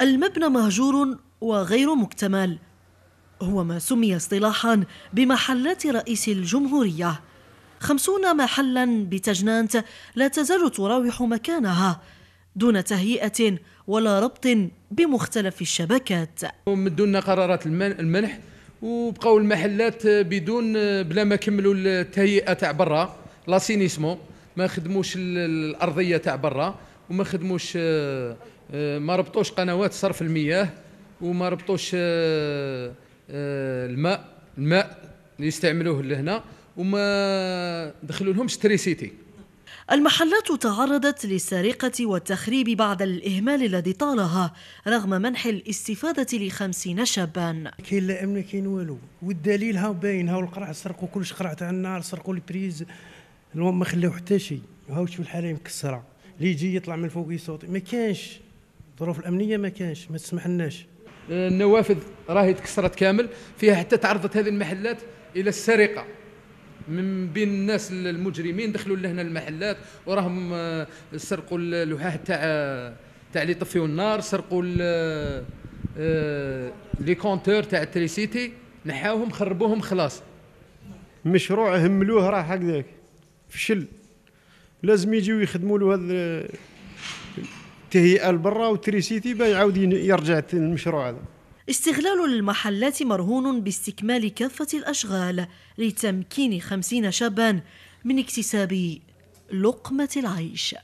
المبنى مهجور وغير مكتمل هو ما سمي اصطلاحا بمحلات رئيس الجمهورية خمسون محلا بتجنانت لا تزال تراوح مكانها دون تهيئة ولا ربط بمختلف الشبكات مدوا لنا قرارات المنح وبقوا المحلات بدون بلا ما كملوا التهيئة تاع برا لاسينيسمون ما خدموش الأرضية تاع برا وما خدموش آه، ما ربطوش قنوات صرف المياه وما ربطوش آه، آه، الماء الماء اللي يستعملوه لهنا وما دخلوا لهمش تريسيتي المحلات تعرضت للسرقة والتخريب بعد الإهمال الذي طالها رغم منح الاستفادة لخمسين شابا كاين لا أمن كاين والو والدليل ها باين هاو القرع سرقوا كلش قرع تاع النار سرقوا البريز ما خلاو حتى شيء هاو شوف الحالة مكسرة اللي يجي يطلع من فوق يصوت ما كانش الظروف الامنيه ما كانش ما تسمح لناش النوافذ راهي تكسرت كامل فيها حتى تعرضت هذه المحلات الى السرقه من بين الناس المجرمين دخلوا لهنا المحلات وراهم آه، سرقوا اللوحات تاع تاع اللي يطفيو النار سرقوا آه، آه، لي كونتور تاع التريسيتي نحاوهم خربوهم خلاص مشروع هملوه راه هكذاك فشل لازم يجيو يخدموا له هذا تهيئه لبرا وتريسيتي باش يعاود يرجع المشروع هذا استغلال المحلات مرهون باستكمال كافة الأشغال لتمكين خمسين شابا من اكتساب لقمة العيش